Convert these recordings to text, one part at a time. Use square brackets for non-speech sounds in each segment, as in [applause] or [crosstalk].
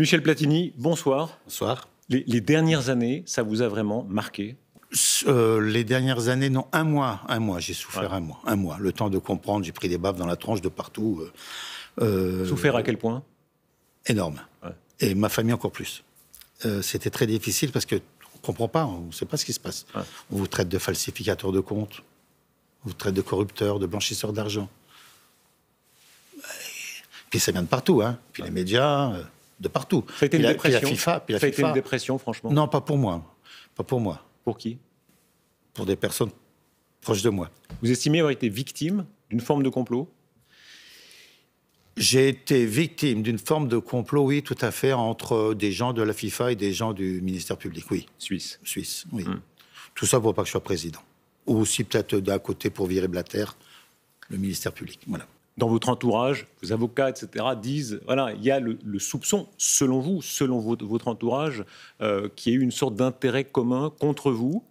Michel Platini, bonsoir. Bonsoir. Les, dernières années, ça vous a vraiment marqué euh, les dernières années, non, un mois, un mois, j'ai souffert un mois, un mois. Le temps de comprendre, j'ai pris des baves dans la tranche de partout. Euh, euh, souffert à quel point Énorme. Et ma famille encore plus. C'était très difficile parce que on comprend pas, on ne sait pas ce qui se passe. On vous traite de falsificateur de comptes, on vous traite de corrupteur, de blanchisseur d'argent. Puis ça vient de partout, hein. Puis les médias de partout. Ça a été une dépression. une dépression, franchement. Non, pas pour moi. Pas pour moi. Pour qui Pour des personnes proches de moi. Vous estimez avoir été victime d'une forme de complot j'ai été victime d'une forme de complot, oui, tout à fait, entre des gens de la FIFA et des gens du ministère public, oui. Suisse. Suisse, oui. Hmm. Tout ça pour pas que je sois président. Ou aussi peut-être d'à côté pour virer terre, le ministère public. Voilà dans votre entourage, vos avocats, etc., disent, voilà, il y a le, soupçon, selon vous, selon votre, entourage, euh, qu'il y a eu une sorte d'intérêt commun contre vous.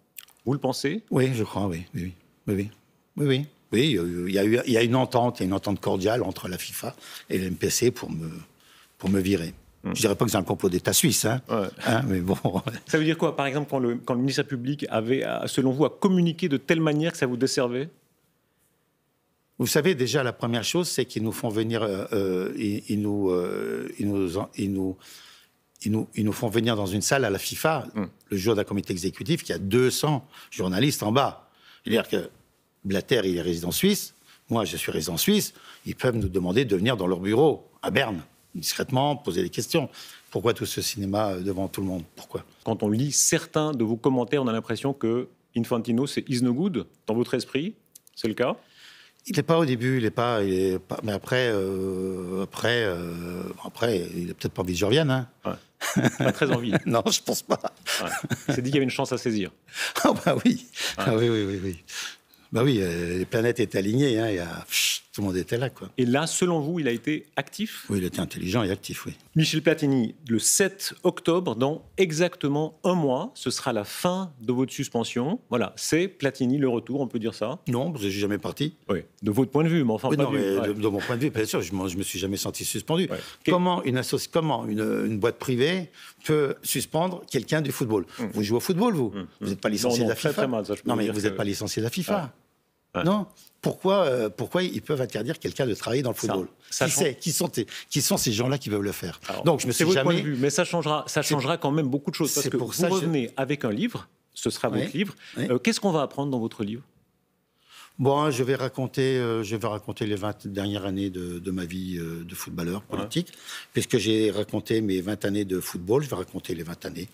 Vous le pensez Oui, je crois, oui. Oui, oui. oui, oui. Euh, il y, a eu, il y a une entente, il y a une entente cordiale entre la FIFA et l'MPC pour me, pour me virer. Je hmm. Je dirais pas que c'est un complot d'État suisse, hein, hein, mais bon. Ça veut dire quoi, par exemple, quand le, quand le ministère public avait, euh, selon vous, à communiquer de telle manière que ça vous desservait vous savez, déjà, la première chose, c'est qu'ils nous font venir, euh, euh, ils, nous, euh, ils, nous, ils, nous, ils, nous, font venir dans une salle à la FIFA, hmm. le jour d'un comité exécutif, qui a 200 journalistes en bas. C'est-à-dire que Blatter, il est résident suisse, moi, je suis résident suisse, ils peuvent nous demander de venir dans leur bureau, à Berne, discrètement, poser des questions. Pourquoi tout ce cinéma devant tout le monde Pourquoi Quand on lit certains de vos commentaires, on a l'impression que Infantino, c'est is no good. Dans votre esprit, c'est le cas il n'est pas au début, il n'est pas, Mais après, euh, après, euh, après, il a peut-être pas envie que je revienne. Hein. Ouais. Pas très envie. [laughs] non, je pense pas. Ouais. C'est dit qu'il y avait une chance à saisir. [laughs] Ah, bah oui. Ah, oui, oui, oui, oui. Bah oui, euh, les planètes étaient alignées. Hein, il y a... Tout le monde était là, quoi. Et là, selon vous, il a été actif Oui, il était intelligent et actif, oui. Michel Platini, le 7 octobre, dans exactement un mois, ce sera la fin de votre suspension. Voilà, c'est Platini le retour, on peut dire ça Non, je n'ai jamais parti. Oui, de votre point de vue, mais enfin, pas de, mon point de vue, bien sûr, je ne me suis jamais senti suspendu. Comment, une, comment une, boîte privée peut suspendre quelqu'un du football hum. Vous jouez au football, vous hum. Vous n'êtes pas licencié de la FIFA. non, mais vous n'êtes pas licencié de la FIFA. Non pourquoi, euh, pourquoi ils peuvent interdire quelqu'un de travailler dans le football Qui qui sont, qui sont ces gens-là qui veulent le faire Donc je me suis jamais. Point mais ça changera, ça changera quand même beaucoup de choses parce que pour vous revenez avec un livre. Ce sera votre livre. Euh, qu'est-ce qu'on va apprendre dans votre livre Bon, je vais raconter, euh, je vais raconter les 20 dernières années de, ma vie de footballeur politique, puisque j'ai raconté mes 20 années de football, je vais raconter les 20 années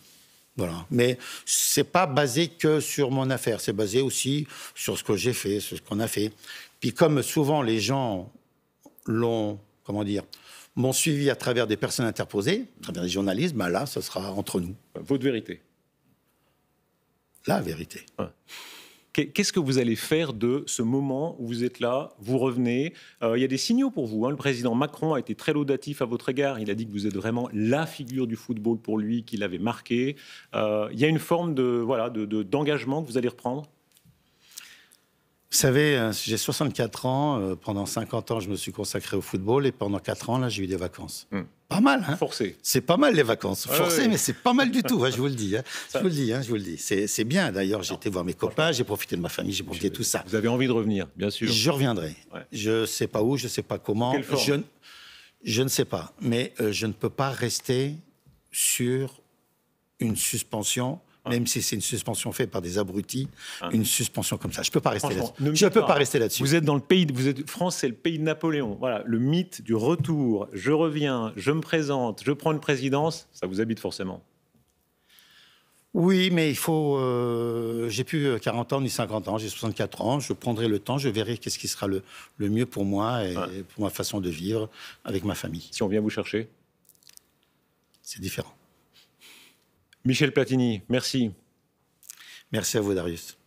voilà. Mais c'est pas basé que sur mon affaire, c'est basé aussi sur ce que j'ai fait, sur ce qu'on a fait. Puis comme souvent les gens l'ont, comment dire, m'ont suivi à travers des personnes interposées, à travers des journalistes, ben là, ce sera entre nous. Votre vérité. La vérité. Ouais. Qu'est-ce que vous allez faire de ce moment où vous êtes là, vous revenez euh, Il y a des signaux pour vous. Hein. Le président Macron a été très laudatif à votre égard. Il a dit que vous êtes vraiment la figure du football pour lui, qu'il avait marqué. Euh, il y a une forme de voilà d'engagement que vous allez reprendre vous savez, euh, j'ai 64 ans. Euh, pendant 50 ans, je me suis consacré au football. Et pendant 4 ans, là, j'ai eu des vacances. Hmm. Pas mal, hein Forcé. C'est pas mal les vacances. Forcé, mais c'est pas mal du tout, hein, je vous le dis. Hein. [laughs] Je vous le dis, hein, je vous le dis. C'est bien, d'ailleurs. J'ai été voir mes copains, j'ai profité de ma famille, j'ai profité de tout ça. Vous avez envie de revenir, bien sûr. Je reviendrai. Je Je sais pas où, je sais pas comment. Quelle je, ne sais pas. Mais euh, je ne peux pas rester sur une suspension même si c'est une suspension faite par des abrutis, une suspension comme ça. Je ne peux pas rester là-dessus. Je peux pas, rester là Vous êtes dans le pays, de, vous êtes, France, c'est le pays de Napoléon. Voilà, le mythe du retour. Je reviens, je me présente, je prends une présidence, ça vous habite forcément. Oui, mais il faut. Euh, j'ai plus 40 euh, ans ni 50 ans, j'ai 64 ans. Je prendrai le temps, je verrai qu'est-ce qui sera le, mieux pour moi et pour ma façon de vivre avec ma famille. Si on vient vous chercher, c'est différent. Michel Platini, merci. Merci à vous, Darius.